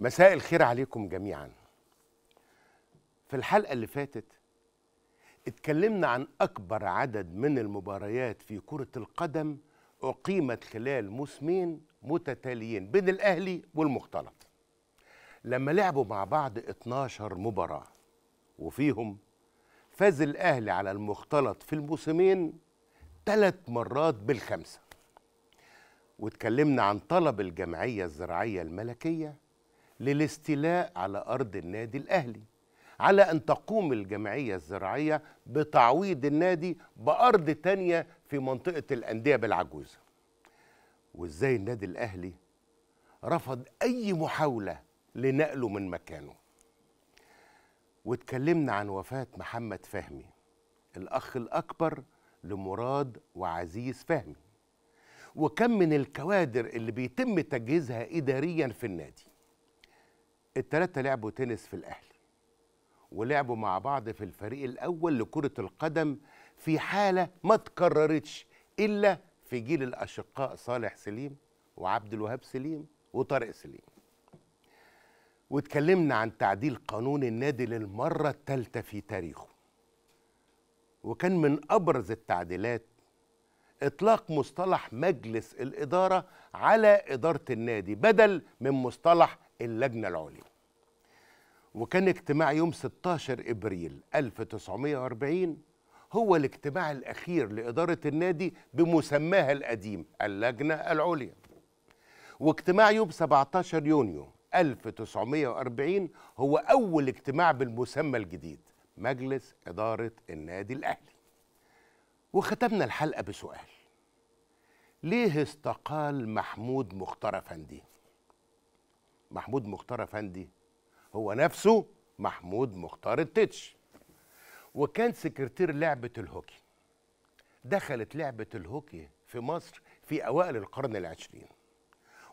مساء الخير عليكم جميعا في الحلقة اللي فاتت اتكلمنا عن أكبر عدد من المباريات في كرة القدم أقيمت خلال موسمين متتاليين بين الأهلي والمختلط لما لعبوا مع بعض 12 مباراة وفيهم فاز الأهلي على المختلط في الموسمين ثلاث مرات بالخمسة واتكلمنا عن طلب الجمعية الزراعية الملكية للاستيلاء على أرض النادي الأهلي على أن تقوم الجمعية الزراعية بتعويض النادي بأرض تانية في منطقة الأندية بالعجوزة وإزاي النادي الأهلي رفض أي محاولة لنقله من مكانه واتكلمنا عن وفاة محمد فهمي الأخ الأكبر لمراد وعزيز فهمي وكم من الكوادر اللي بيتم تجهيزها إداريا في النادي التلاتة لعبوا تنس في الأهلي ولعبوا مع بعض في الفريق الأول لكرة القدم في حالة ما تكررتش إلا في جيل الأشقاء صالح سليم وعبد الوهاب سليم وطارق سليم واتكلمنا عن تعديل قانون النادي للمرة التالتة في تاريخه وكان من أبرز التعديلات إطلاق مصطلح مجلس الإدارة على إدارة النادي بدل من مصطلح اللجنة العليا وكان اجتماع يوم 16 إبريل 1940 هو الاجتماع الأخير لإدارة النادي بمسماها القديم اللجنة العليا واجتماع يوم 17 يونيو 1940 هو أول اجتماع بالمسمى الجديد مجلس إدارة النادي الأهلي وختمنا الحلقة بسؤال ليه استقال محمود مختار فندي محمود مختار افندي هو نفسه محمود مختار التتش وكان سكرتير لعبه الهوكي دخلت لعبه الهوكي في مصر في اوائل القرن العشرين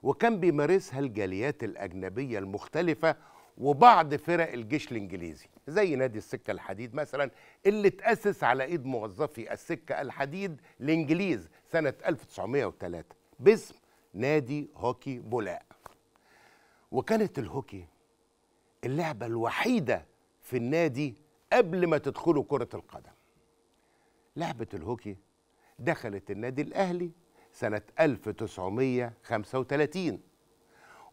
وكان بيمارسها الجاليات الاجنبيه المختلفه وبعض فرق الجيش الانجليزي زي نادي السكه الحديد مثلا اللي اتاسس على ايد موظفي السكه الحديد الانجليز سنه 1903 باسم نادي هوكي بولاق وكانت الهوكي اللعبة الوحيدة في النادي قبل ما تدخلوا كرة القدم لعبة الهوكي دخلت النادي الأهلي سنة 1935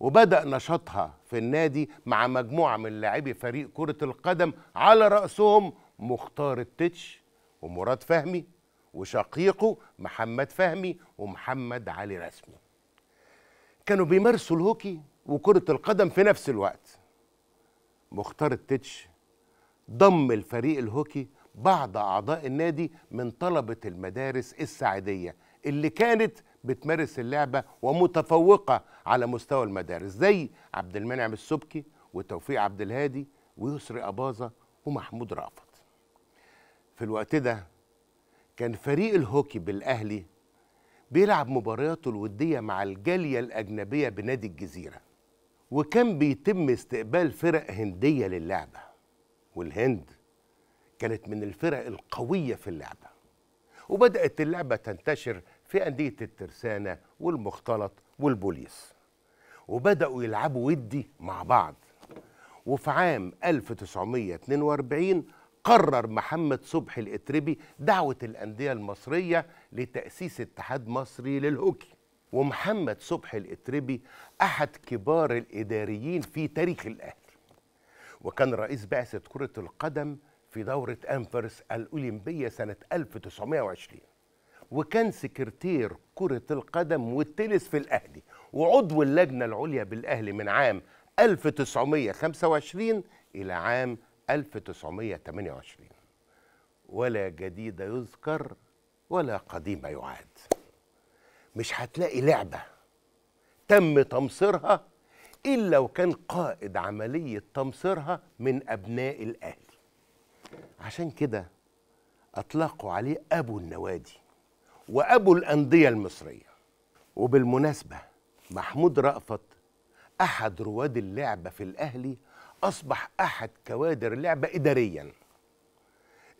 وبدأ نشاطها في النادي مع مجموعة من لاعبي فريق كرة القدم على رأسهم مختار التتش ومراد فهمي وشقيقه محمد فهمي ومحمد علي رسمي كانوا بيمارسوا الهوكي وكرة القدم في نفس الوقت مختار التتش ضم الفريق الهوكي بعض أعضاء النادي من طلبة المدارس السعيدية اللي كانت بتمارس اللعبة ومتفوقة على مستوى المدارس زي عبد المنعم السبكي وتوفيق عبد الهادي ويسري أباظة ومحمود رأفت في الوقت ده كان فريق الهوكي بالأهلي بيلعب مبارياته الودية مع الجالية الأجنبية بنادي الجزيرة وكان بيتم استقبال فرق هندية للعبة والهند كانت من الفرق القوية في اللعبة وبدأت اللعبة تنتشر في أندية الترسانة والمختلط والبوليس وبدأوا يلعبوا ودي مع بعض وفي عام 1942 قرر محمد صبحي الاتربي دعوة الأندية المصرية لتأسيس اتحاد مصري للهوكي ومحمد صبحي الاتربي احد كبار الاداريين في تاريخ الاهلي وكان رئيس بعثه كره القدم في دوره انفرس الاولمبيه سنه 1920 وكان سكرتير كره القدم والتنس في الاهلي وعضو اللجنه العليا بالاهلي من عام 1925 الى عام 1928 ولا جديد يذكر ولا قديم يعاد مش هتلاقي لعبة تم تمصيرها إلا وكان قائد عملية تمصيرها من أبناء الأهلي عشان كده أطلقوا عليه أبو النوادي وأبو الأندية المصرية وبالمناسبة محمود رأفت أحد رواد اللعبة في الأهلي أصبح أحد كوادر اللعبة إدارياً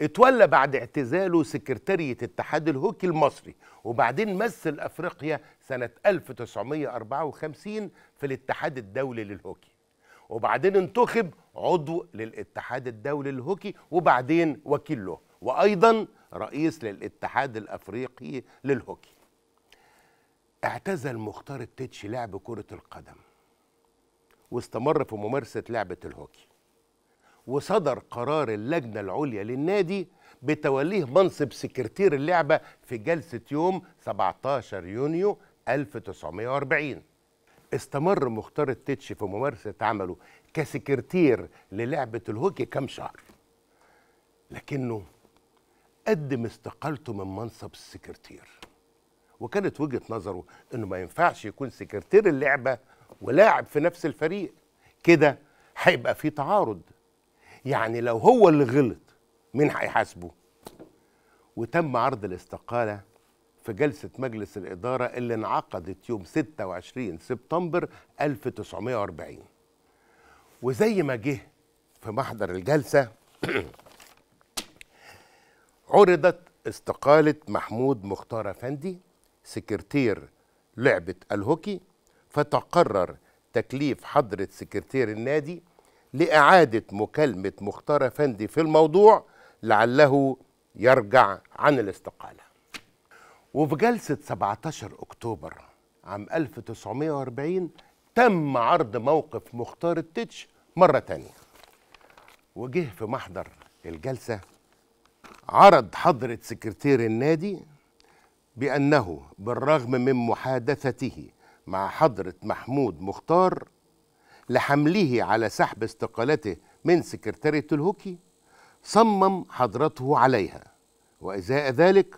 اتولى بعد اعتزاله سكرتارية اتحاد الهوكي المصري وبعدين مثل أفريقيا سنة 1954 في الاتحاد الدولي للهوكي وبعدين انتخب عضو للاتحاد الدولي للهوكي وبعدين وكيل له وأيضا رئيس للاتحاد الأفريقي للهوكي اعتزل مختار التتش لعب كرة القدم واستمر في ممارسة لعبة الهوكي وصدر قرار اللجنة العليا للنادي بتوليه منصب سكرتير اللعبة في جلسة يوم 17 يونيو 1940 استمر مختار التتش في ممارسة عمله كسكرتير للعبة الهوكي كام شهر لكنه قدم استقالته من منصب السكرتير وكانت وجهة نظره انه ما ينفعش يكون سكرتير اللعبة ولاعب في نفس الفريق كده هيبقى في تعارض يعني لو هو اللي غلط مين هيحاسبه وتم عرض الاستقالة في جلسة مجلس الإدارة اللي انعقدت يوم 26 سبتمبر 1940 وزي ما جه في محضر الجلسة عرضت استقالة محمود مختار أفندي سكرتير لعبة الهوكي فتقرر تكليف حضرة سكرتير النادي لإعادة مكالمة مختار أفندي في الموضوع لعله يرجع عن الاستقالة وفي جلسة 17 أكتوبر عام 1940 تم عرض موقف مختار التتش مرة تانية وجه في محضر الجلسة عرض حضرة سكرتير النادي بأنه بالرغم من محادثته مع حضرة محمود مختار لحمله على سحب استقالته من سكرتارية الهوكي صمم حضرته عليها وإزاء ذلك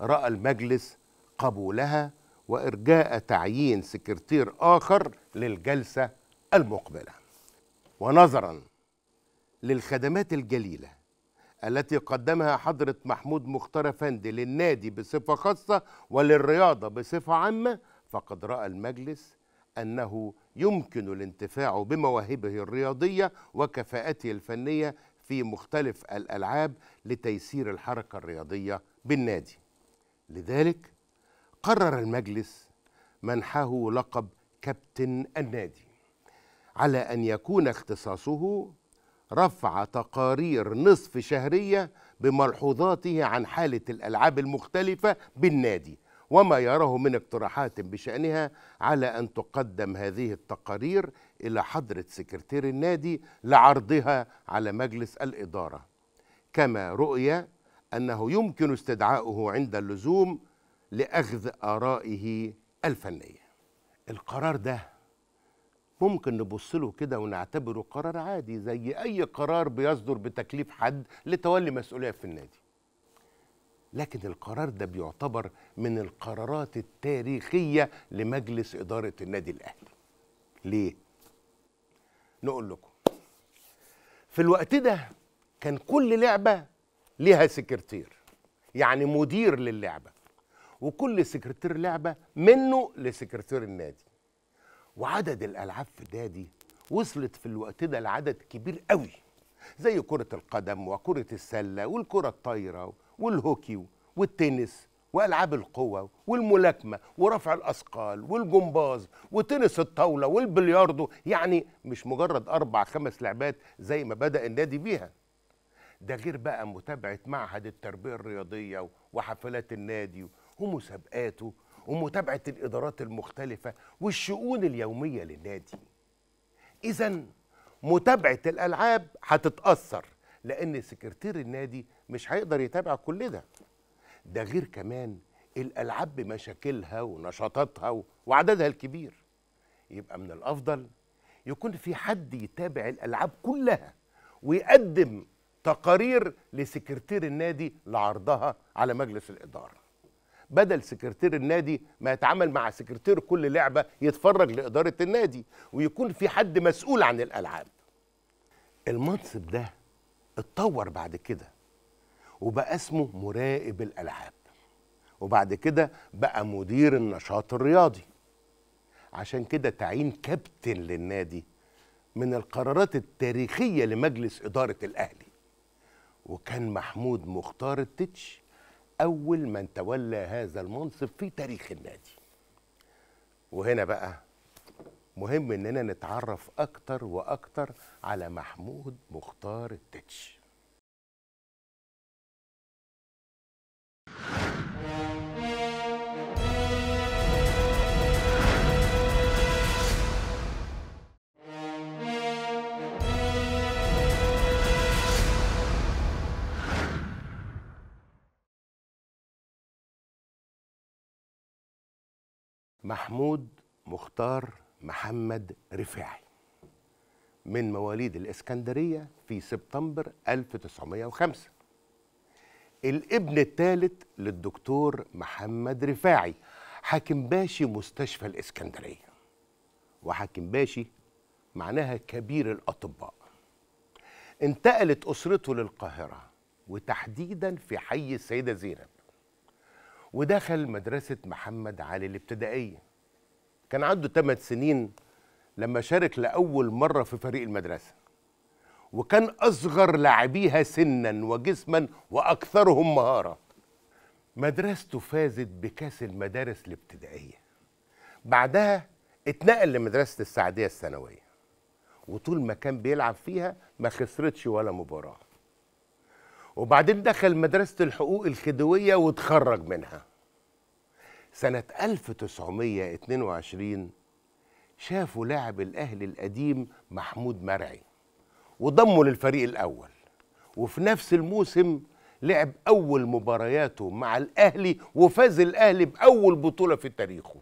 رأى المجلس قبولها وإرجاء تعيين سكرتير آخر للجلسة المقبلة ونظرا للخدمات الجليلة التي قدمها حضرة محمود مختار أفندي للنادي بصفة خاصة وللرياضة بصفة عامة فقد رأى المجلس أنه يمكن الانتفاع بمواهبه الرياضيه وكفاءته الفنيه في مختلف الالعاب لتيسير الحركه الرياضيه بالنادي لذلك قرر المجلس منحه لقب كابتن النادي على ان يكون اختصاصه رفع تقارير نصف شهريه بملحوظاته عن حاله الالعاب المختلفه بالنادي وما يراه من اقتراحات بشأنها على أن تقدم هذه التقارير إلى حضرة سكرتير النادي لعرضها على مجلس الإدارة كما رؤي أنه يمكن استدعاؤه عند اللزوم لأخذ آرائه الفنية القرار ده ممكن نبص له كده ونعتبره قرار عادي زي أي قرار بيصدر بتكليف حد لتولي مسؤولية في النادي لكن القرار ده بيعتبر من القرارات التاريخية لمجلس إدارة النادي الأهلي ليه؟ نقول لكم في الوقت ده كان كل لعبة ليها سكرتير يعني مدير للعبة وكل سكرتير لعبة منه لسكرتير النادي وعدد الألعاب في النادي وصلت في الوقت ده لعدد كبير قوي زي كرة القدم وكرة السلة والكرة الطايرة والهوكي والتنس والعاب القوى والملاكمة ورفع الأثقال والجمباز وتنس الطاولة والبلياردو يعني مش مجرد أربع خمس لعبات زي ما بدأ النادي بيها ده غير بقى متابعة معهد التربية الرياضية وحفلات النادي ومسابقاته ومتابعة الإدارات المختلفة والشؤون اليومية للنادي إذا متابعة الألعاب هتتأثر لان سكرتير النادي مش هيقدر يتابع كل ده ده غير كمان الالعاب بمشاكلها ونشاطاتها وعددها الكبير يبقى من الافضل يكون في حد يتابع الالعاب كلها ويقدم تقارير لسكرتير النادي لعرضها على مجلس الاداره بدل سكرتير النادي ما يتعامل مع سكرتير كل لعبه يتفرج لاداره النادي ويكون في حد مسؤول عن الالعاب المنصب ده اتطور بعد كده وبقى اسمه مراقب الالعاب وبعد كده بقى مدير النشاط الرياضي عشان كده تعيين كابتن للنادي من القرارات التاريخيه لمجلس اداره الاهلي وكان محمود مختار التتش اول من تولى هذا المنصب في تاريخ النادي وهنا بقى مهم اننا نتعرف اكتر واكتر على محمود مختار التتش محمود مختار محمد رفاعي من مواليد الإسكندرية في سبتمبر 1905 الابن الثالث للدكتور محمد رفاعي حاكم باشي مستشفى الإسكندرية وحاكم باشي معناها كبير الأطباء انتقلت أسرته للقاهرة وتحديدا في حي السيدة زينب ودخل مدرسة محمد علي الابتدائية كان عنده 8 سنين لما شارك لأول مرة في فريق المدرسة وكان أصغر لاعبيها سنا وجسما وأكثرهم مهارة مدرسته فازت بكاس المدارس الابتدائية بعدها اتنقل لمدرسة السعدية الثانوية وطول ما كان بيلعب فيها ما خسرتش ولا مباراة وبعدين دخل مدرسة الحقوق الخديوية وتخرج منها سنة 1922 شافوا لاعب الأهلي القديم محمود مرعي وضمه للفريق الأول وفي نفس الموسم لعب أول مبارياته مع الأهلي وفاز الأهلي بأول بطولة في تاريخه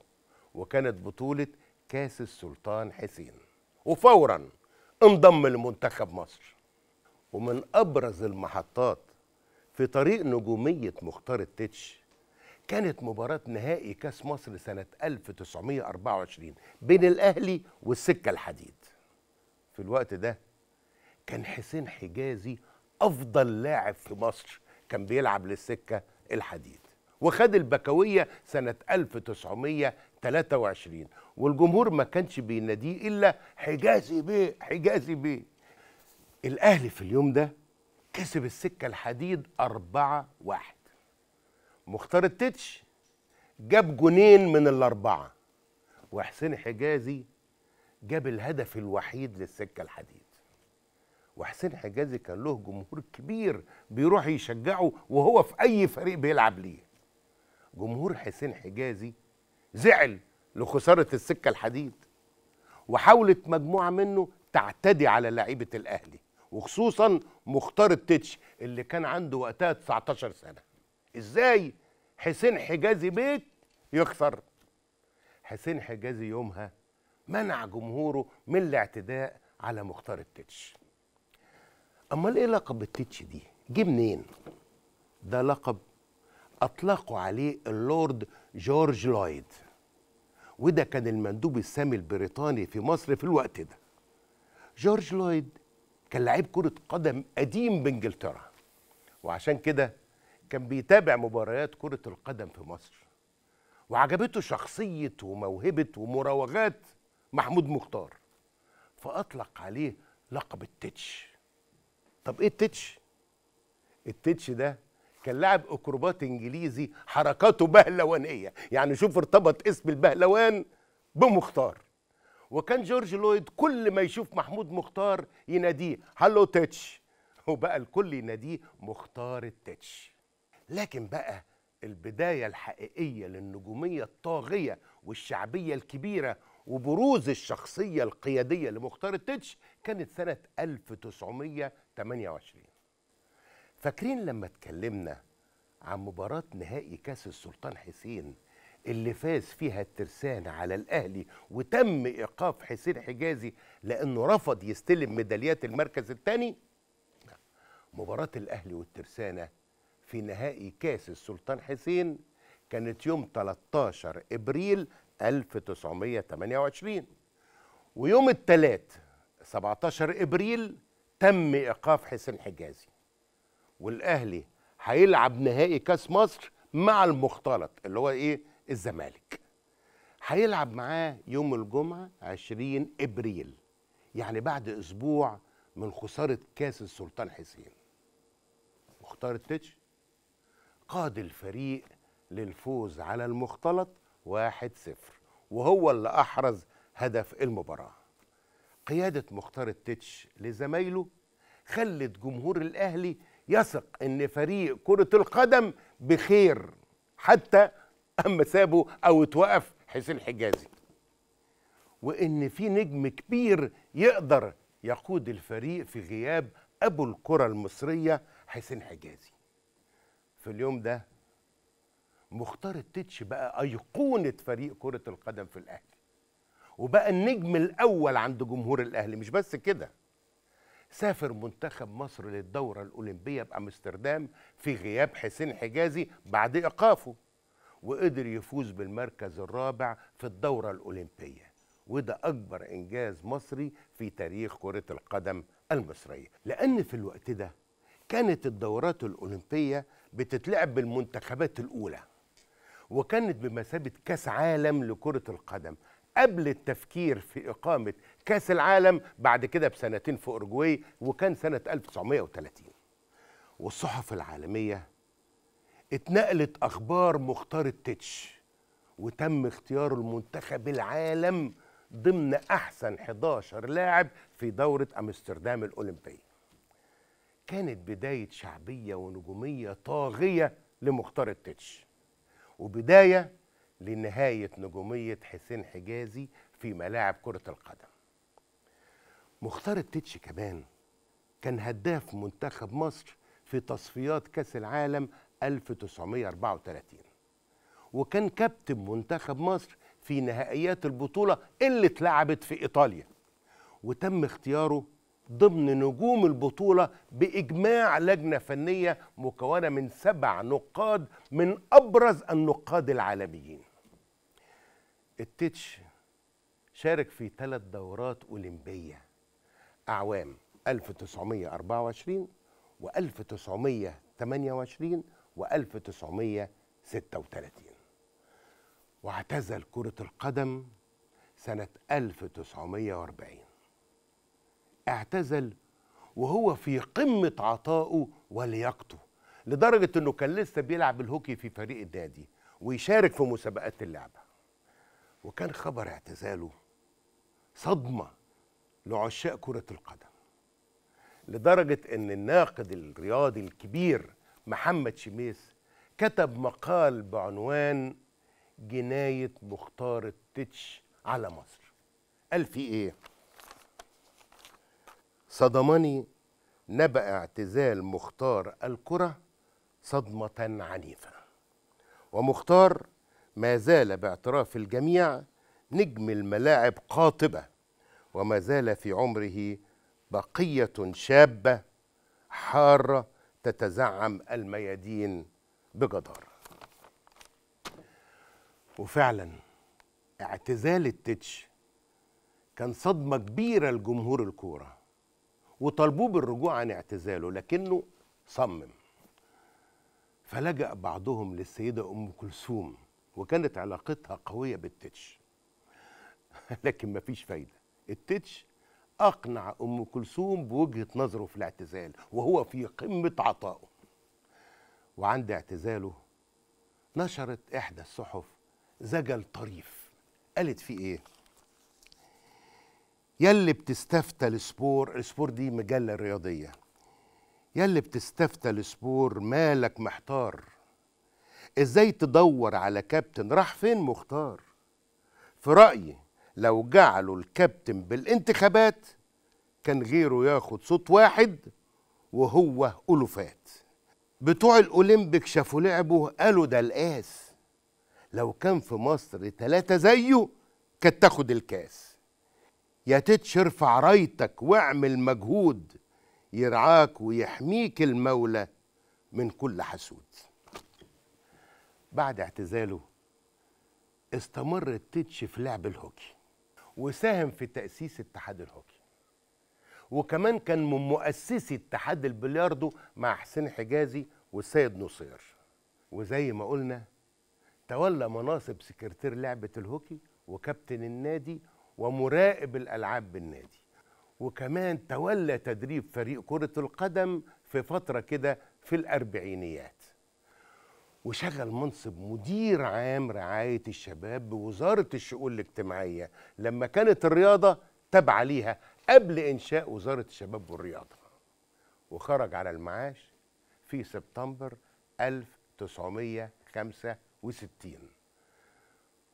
وكانت بطولة كاس السلطان حسين وفورا انضم لمنتخب مصر ومن أبرز المحطات في طريق نجومية مختار التتش كانت مباراة نهائي كاس مصر سنة 1924 بين الأهلي والسكة الحديد في الوقت ده كان حسين حجازي أفضل لاعب في مصر كان بيلعب للسكة الحديد وخد البكوية سنة 1923 والجمهور ما كانش بيناديه إلا حجازي بيه حجازي بيه الأهلي في اليوم ده كسب السكة الحديد 4 واحد مختار التتش جاب جونين من الأربعة وحسين حجازي جاب الهدف الوحيد للسكة الحديد وحسين حجازي كان له جمهور كبير بيروح يشجعه وهو في أي فريق بيلعب ليه جمهور حسين حجازي زعل لخسارة السكة الحديد وحاولت مجموعة منه تعتدي على لعيبة الأهلي وخصوصا مختار التتش اللي كان عنده وقتها 19 سنة ازاي حسين حجازي بيت يخسر حسين حجازي يومها منع جمهوره من الاعتداء على مختار التتش امال ايه لقب التتش دي جه منين ده لقب اطلقوا عليه اللورد جورج لويد وده كان المندوب السامي البريطاني في مصر في الوقت ده جورج لويد كان لعيب كرة قدم قديم بانجلترا وعشان كده كان بيتابع مباريات كرة القدم في مصر وعجبته شخصية وموهبة ومراوغات محمود مختار فأطلق عليه لقب التتش طب إيه التتش؟ التتش ده كان لاعب أكروبات إنجليزي حركاته بهلوانية يعني شوف ارتبط اسم البهلوان بمختار وكان جورج لويد كل ما يشوف محمود مختار يناديه هالو تتش وبقى الكل يناديه مختار التتش لكن بقى البداية الحقيقية للنجومية الطاغية والشعبية الكبيرة وبروز الشخصية القيادية لمختار التتش كانت سنة 1928 فاكرين لما اتكلمنا عن مباراة نهائي كاس السلطان حسين اللي فاز فيها الترسانة على الأهلي وتم إيقاف حسين حجازي لأنه رفض يستلم ميداليات المركز الثاني مباراة الأهلي والترسانة في نهائي كاس السلطان حسين كانت يوم 13 ابريل 1928 ويوم الثلاث 17 ابريل تم ايقاف حسين حجازي والاهلي هيلعب نهائي كاس مصر مع المختلط اللي هو ايه الزمالك هيلعب معاه يوم الجمعه 20 ابريل يعني بعد اسبوع من خساره كاس السلطان حسين مختار التتش قاد الفريق للفوز على المختلط 1-0 وهو اللي أحرز هدف المباراة قيادة مختار التتش لزمايله خلت جمهور الأهلي يثق إن فريق كرة القدم بخير حتى أما سابه أو اتوقف حسين حجازي وإن في نجم كبير يقدر يقود الفريق في غياب أبو الكرة المصرية حسين حجازي في اليوم ده مختار التتش بقى أيقونة فريق كرة القدم في الأهلي وبقى النجم الأول عند جمهور الأهلي مش بس كده سافر منتخب مصر للدورة الأولمبية بأمستردام في غياب حسين حجازي بعد إيقافه وقدر يفوز بالمركز الرابع في الدورة الأولمبية وده أكبر إنجاز مصري في تاريخ كرة القدم المصرية لأن في الوقت ده كانت الدورات الأولمبية بتتلعب بالمنتخبات الاولى وكانت بمثابه كاس عالم لكره القدم قبل التفكير في اقامه كاس العالم بعد كده بسنتين في اورجواي وكان سنه 1930 والصحف العالميه اتنقلت اخبار مختار التتش وتم اختيار المنتخب العالم ضمن احسن 11 لاعب في دوره امستردام الاولمبيه كانت بداية شعبية ونجومية طاغية لمختار التتش وبداية لنهاية نجومية حسين حجازي في ملاعب كرة القدم مختار التتش كمان كان هداف منتخب مصر في تصفيات كأس العالم 1934 وكان كابتن منتخب مصر في نهائيات البطولة اللي اتلعبت في إيطاليا وتم اختياره ضمن نجوم البطولة بإجماع لجنة فنية مكونة من سبع نقاد من أبرز النقاد العالميين التتش شارك في ثلاث دورات أولمبية أعوام 1924 و 1928 و 1936 واعتزل كرة القدم سنة 1940 اعتزل وهو في قمة عطائه ولياقته لدرجة انه كان لسه بيلعب الهوكي في فريق النادي ويشارك في مسابقات اللعبة وكان خبر اعتزاله صدمة لعشاق كرة القدم لدرجة ان الناقد الرياضي الكبير محمد شميس كتب مقال بعنوان جناية مختار التتش على مصر قال في ايه؟ صدمني نبأ اعتزال مختار الكرة صدمة عنيفة ومختار ما زال باعتراف الجميع نجم الملاعب قاطبة وما زال في عمره بقية شابة حارة تتزعم الميادين بجدارة وفعلا اعتزال التتش كان صدمة كبيرة لجمهور الكورة وطالبوه بالرجوع عن اعتزاله لكنه صمم فلجأ بعضهم للسيدة أم كلثوم وكانت علاقتها قوية بالتتش لكن مفيش فايدة التتش أقنع أم كلثوم بوجهة نظره في الاعتزال وهو في قمة عطائه وعند اعتزاله نشرت إحدى الصحف زجل طريف قالت فيه إيه؟ يلي بتستفتى السبور السبور دي مجلة رياضية يلي بتستفتى السبور مالك محتار ازاي تدور على كابتن راح فين مختار في رأيي لو جعلوا الكابتن بالانتخابات كان غيره ياخد صوت واحد وهو ألوفات بتوع الأولمبيك شافوا لعبه قالوا ده القاس لو كان في مصر تلاتة زيه كانت تاخد الكاس يا تيتش ارفع رايتك واعمل مجهود يرعاك ويحميك المولى من كل حسود بعد اعتزاله استمر تيتش في لعب الهوكي وساهم في تأسيس اتحاد الهوكي وكمان كان من مؤسسي اتحاد البلياردو مع حسين حجازي والسيد نصير وزي ما قلنا تولى مناصب سكرتير لعبة الهوكي وكابتن النادي ومراقب الألعاب بالنادي وكمان تولى تدريب فريق كرة القدم في فترة كده في الأربعينيات وشغل منصب مدير عام رعاية الشباب بوزارة الشؤون الاجتماعية لما كانت الرياضة تابعة ليها قبل إنشاء وزارة الشباب والرياضة وخرج على المعاش في سبتمبر 1965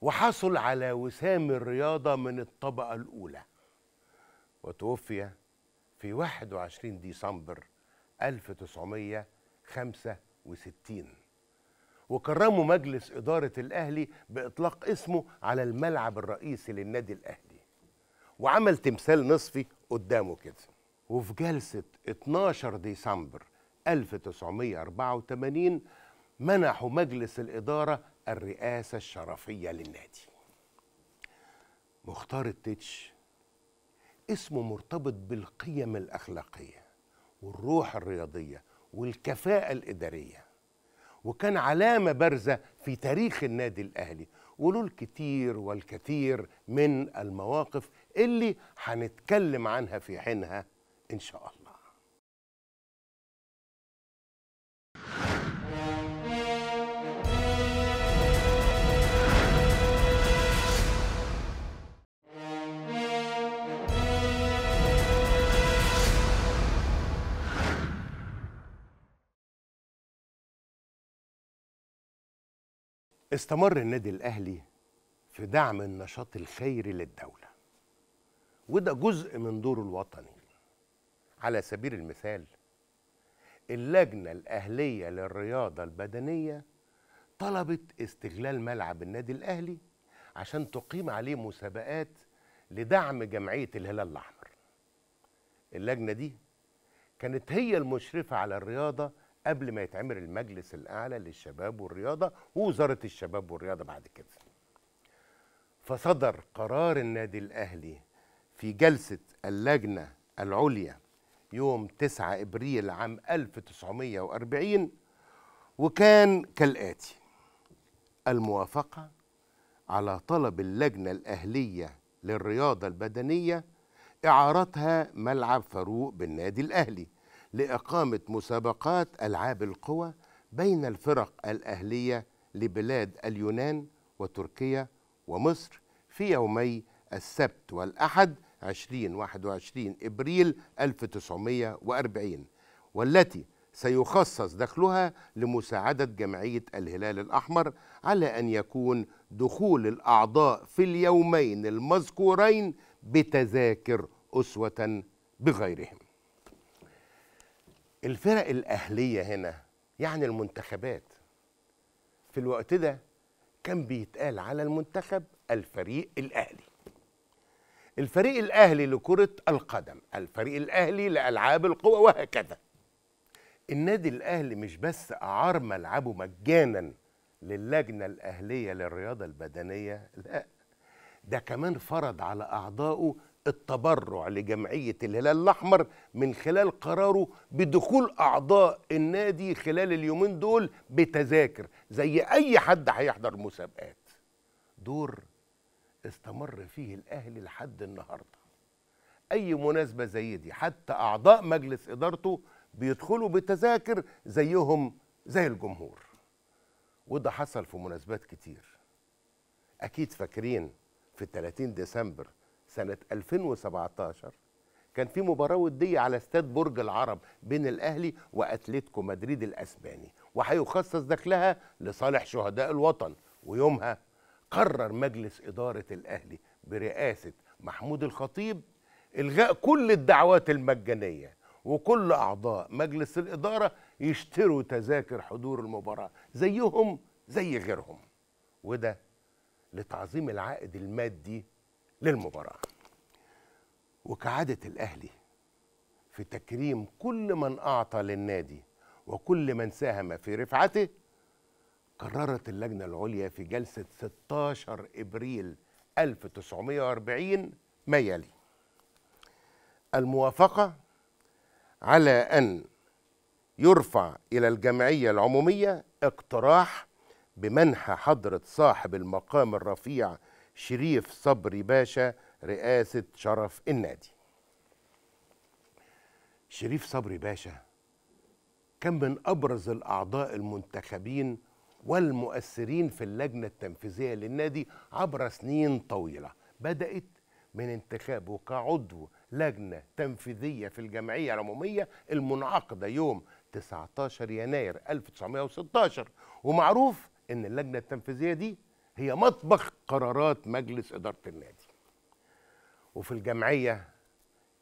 وحصل على وسام الرياضة من الطبقة الأولى وتوفي في 21 ديسمبر 1965 وكرموا مجلس إدارة الأهلي بإطلاق اسمه على الملعب الرئيسي للنادي الأهلي وعمل تمثال نصفي قدامه كده وفي جلسة 12 ديسمبر 1984 منحوا مجلس الإدارة الرئاسة الشرفية للنادي مختار التتش اسمه مرتبط بالقيم الأخلاقية والروح الرياضية والكفاءة الإدارية وكان علامة بارزة في تاريخ النادي الأهلي وله الكتير والكثير من المواقف اللي هنتكلم عنها في حينها إن شاء الله استمر النادي الأهلي في دعم النشاط الخيري للدولة وده جزء من دوره الوطني على سبيل المثال اللجنة الأهلية للرياضة البدنية طلبت استغلال ملعب النادي الأهلي عشان تقيم عليه مسابقات لدعم جمعية الهلال الأحمر اللجنة دي كانت هي المشرفة على الرياضة قبل ما يتعمل المجلس الاعلى للشباب والرياضه ووزاره الشباب والرياضه بعد كده فصدر قرار النادي الاهلي في جلسه اللجنه العليا يوم 9 ابريل عام 1940 وكان كالاتي الموافقه على طلب اللجنه الاهليه للرياضه البدنيه اعارتها ملعب فاروق بالنادي الاهلي لإقامة مسابقات ألعاب القوى بين الفرق الأهلية لبلاد اليونان وتركيا ومصر في يومي السبت والأحد 20 21 إبريل 1940 والتي سيخصص دخلها لمساعدة جمعية الهلال الأحمر على أن يكون دخول الأعضاء في اليومين المذكورين بتذاكر أسوة بغيرهم الفرق الاهليه هنا يعني المنتخبات في الوقت ده كان بيتقال على المنتخب الفريق الاهلي الفريق الاهلي لكره القدم الفريق الاهلي لالعاب القوى وهكذا النادي الاهلي مش بس اعار ملعبه مجانا للجنه الاهليه للرياضه البدنيه لا ده كمان فرض على اعضائه التبرع لجمعية الهلال الأحمر من خلال قراره بدخول أعضاء النادي خلال اليومين دول بتذاكر زي أي حد هيحضر مسابقات دور استمر فيه الأهلي لحد النهاردة أي مناسبة زي دي حتى أعضاء مجلس إدارته بيدخلوا بتذاكر زيهم زي الجمهور وده حصل في مناسبات كتير أكيد فاكرين في 30 ديسمبر سنة 2017 كان في مباراة ودية على استاد برج العرب بين الأهلي وأتلتيكو مدريد الأسباني وهيخصص دخلها لصالح شهداء الوطن ويومها قرر مجلس إدارة الأهلي برئاسة محمود الخطيب إلغاء كل الدعوات المجانية وكل أعضاء مجلس الإدارة يشتروا تذاكر حضور المباراة زيهم زي غيرهم وده لتعظيم العائد المادي للمباراة وكعادة الأهلي في تكريم كل من أعطى للنادي وكل من ساهم في رفعته قررت اللجنة العليا في جلسة 16 إبريل 1940 ما يلي الموافقة على أن يرفع إلى الجمعية العمومية اقتراح بمنح حضرة صاحب المقام الرفيع شريف صبري باشا رئاسة شرف النادي شريف صبري باشا كان من أبرز الأعضاء المنتخبين والمؤثرين في اللجنة التنفيذية للنادي عبر سنين طويلة بدأت من انتخابه كعضو لجنة تنفيذية في الجمعية العمومية المنعقدة يوم 19 يناير 1916 ومعروف ان اللجنه التنفيذيه دي هي مطبخ قرارات مجلس إدارة النادي وفي الجمعية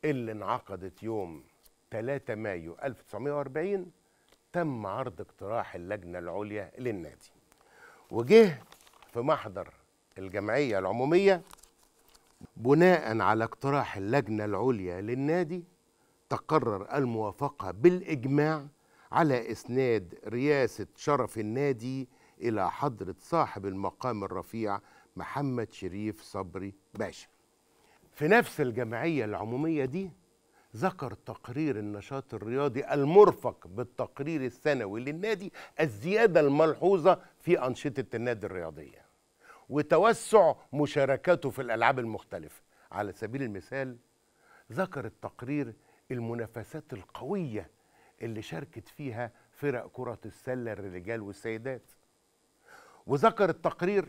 اللي انعقدت يوم 3 مايو 1940 تم عرض اقتراح اللجنة العليا للنادي وجه في محضر الجمعية العمومية بناء على اقتراح اللجنة العليا للنادي تقرر الموافقة بالإجماع على إسناد رئاسة شرف النادي إلى حضرة صاحب المقام الرفيع محمد شريف صبري باشا في نفس الجمعية العمومية دي ذكر تقرير النشاط الرياضي المرفق بالتقرير السنوي للنادي الزيادة الملحوظة في أنشطة النادي الرياضية وتوسع مشاركاته في الألعاب المختلفة على سبيل المثال ذكر التقرير المنافسات القوية اللي شاركت فيها فرق كرة السلة الرجال والسيدات وذكر التقرير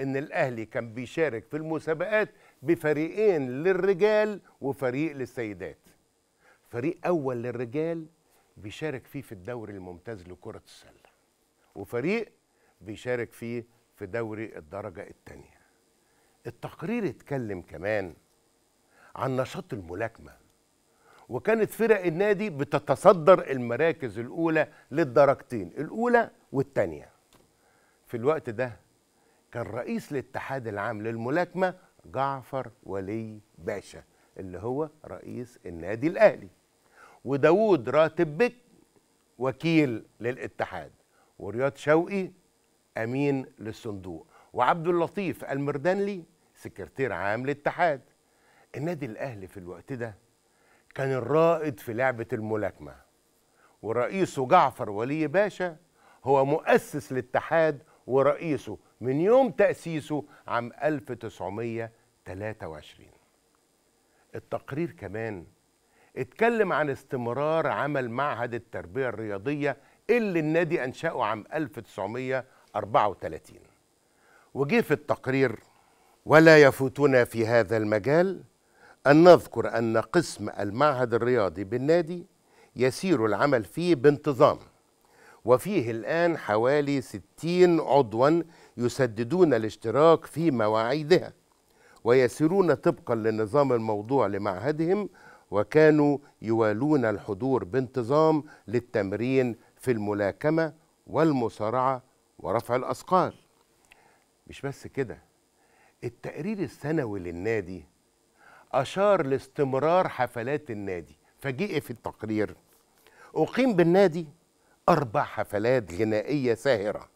ان الاهلي كان بيشارك في المسابقات بفريقين للرجال وفريق للسيدات فريق اول للرجال بيشارك فيه في الدوري الممتاز لكرة السلة وفريق بيشارك فيه في دوري الدرجة الثانية التقرير اتكلم كمان عن نشاط الملاكمة وكانت فرق النادي بتتصدر المراكز الأولى للدرجتين الأولى والثانية في الوقت ده كان رئيس الاتحاد العام للملاكمة جعفر ولي باشا اللي هو رئيس النادي الأهلي وداوود راتب بك وكيل للاتحاد ورياض شوقي أمين للصندوق وعبد اللطيف المردنلي سكرتير عام للاتحاد النادي الأهلي في الوقت ده كان الرائد في لعبة الملاكمة ورئيسه جعفر ولي باشا هو مؤسس الاتحاد ورئيسه من يوم تأسيسه عام 1923 التقرير كمان اتكلم عن استمرار عمل معهد التربية الرياضية اللي النادي أنشأه عام 1934 وجه في التقرير ولا يفوتنا في هذا المجال أن نذكر أن قسم المعهد الرياضي بالنادي يسير العمل فيه بانتظام وفيه الآن حوالي 60 عضوا يسددون الاشتراك في مواعيدها ويسيرون طبقا للنظام الموضوع لمعهدهم وكانوا يوالون الحضور بانتظام للتمرين في الملاكمة والمصارعة ورفع الأثقال مش بس كده التقرير السنوي للنادي أشار لاستمرار حفلات النادي فجيء في التقرير أقيم بالنادي أربع حفلات غنائية ساهرة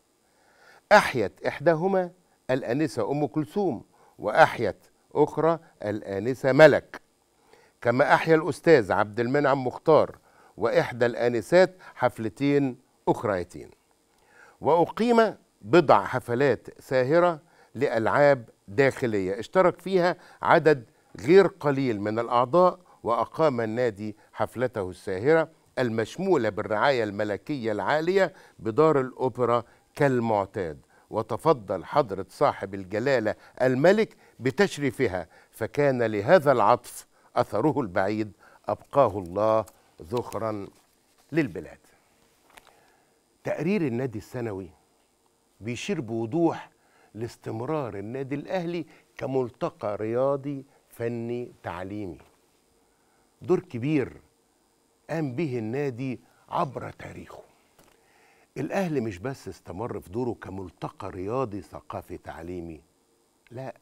أحيت إحداهما الآنسة أم كلثوم وأحيت أخرى الآنسة ملك كما أحيا الأستاذ عبد المنعم مختار وإحدى الآنسات حفلتين أخريتين وأقيم بضع حفلات ساهرة لألعاب داخلية اشترك فيها عدد غير قليل من الأعضاء وأقام النادي حفلته الساهرة المشمولة بالرعاية الملكية العالية بدار الأوبرا كالمعتاد وتفضل حضرة صاحب الجلالة الملك بتشريفها فكان لهذا العطف أثره البعيد أبقاه الله ذخرا للبلاد تقرير النادي السنوي بيشير بوضوح لاستمرار النادي الأهلي كملتقى رياضي فني تعليمي دور كبير قام به النادي عبر تاريخه الأهل مش بس استمر في دوره كملتقى رياضي ثقافي تعليمي لا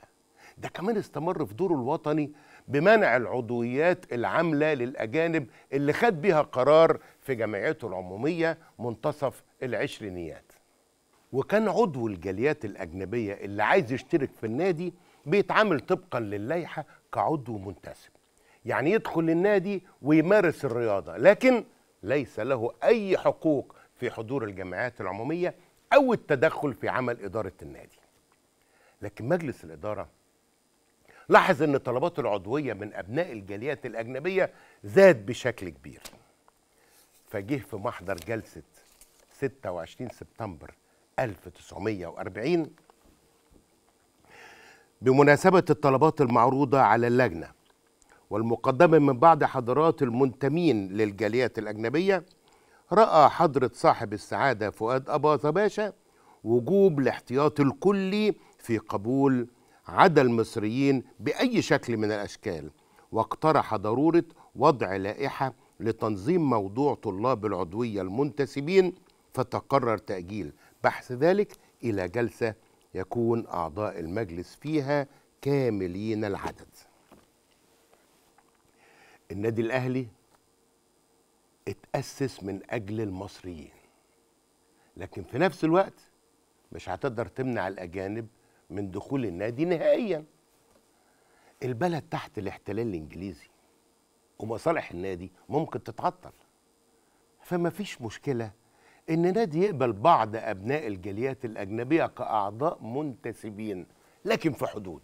ده كمان استمر في دوره الوطني بمنع العضويات العاملة للأجانب اللي خد بيها قرار في جمعيته العمومية منتصف العشرينيات وكان عضو الجاليات الأجنبية اللي عايز يشترك في النادي بيتعامل طبقا للائحة كعضو منتسب يعني يدخل النادي ويمارس الرياضه لكن ليس له اي حقوق في حضور الجمعيات العموميه او التدخل في عمل اداره النادي لكن مجلس الاداره لاحظ ان طلبات العضويه من ابناء الجاليات الاجنبيه زاد بشكل كبير فجه في محضر جلسه 26 سبتمبر 1940 بمناسبة الطلبات المعروضة على اللجنة والمقدمة من بعض حضرات المنتمين للجاليات الأجنبية رأى حضرة صاحب السعادة فؤاد أباظة باشا وجوب الاحتياط الكلي في قبول عدا المصريين بأي شكل من الأشكال واقترح ضرورة وضع لائحة لتنظيم موضوع طلاب العضوية المنتسبين فتقرر تأجيل بحث ذلك إلى جلسة يكون أعضاء المجلس فيها كاملين العدد النادي الاهلي اتاسس من اجل المصريين لكن في نفس الوقت مش هتقدر تمنع الاجانب من دخول النادي نهائيا البلد تحت الاحتلال الانجليزي ومصالح النادي ممكن تتعطل فما فيش مشكله ان نادي يقبل بعض ابناء الجاليات الاجنبيه كاعضاء منتسبين لكن في حدود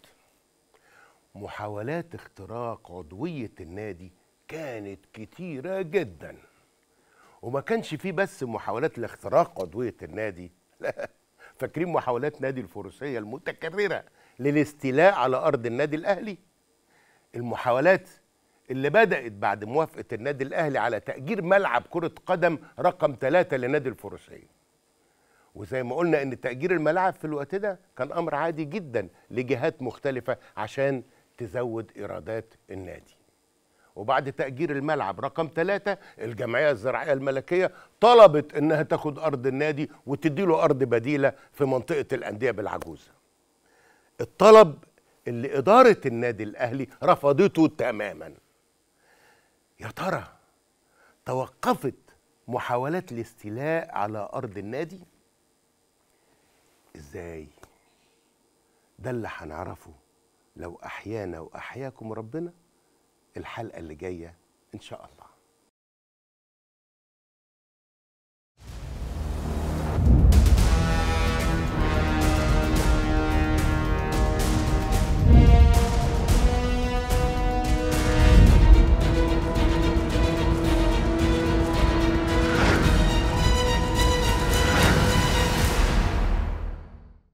محاولات اختراق عضوية النادي كانت كتيرة جدا وما كانش فيه بس محاولات لاختراق عضوية النادي لا فاكرين محاولات نادي الفروسية المتكررة للاستيلاء على أرض النادي الأهلي المحاولات اللي بدأت بعد موافقة النادي الأهلي على تأجير ملعب كرة قدم رقم ثلاثة لنادي الفروسية وزي ما قلنا ان تأجير الملاعب في الوقت ده كان امر عادي جدا لجهات مختلفة عشان تزود ايرادات النادي وبعد تأجير الملعب رقم ثلاثة الجمعية الزراعية الملكية طلبت انها تاخد ارض النادي وتدي له ارض بديلة في منطقة الاندية بالعجوزة الطلب اللي ادارة النادي الاهلي رفضته تماما يا ترى توقفت محاولات الاستيلاء على ارض النادي ازاي ده اللي هنعرفه لو أحيانا وأحياكم ربنا الحلقة اللي جاية إن شاء الله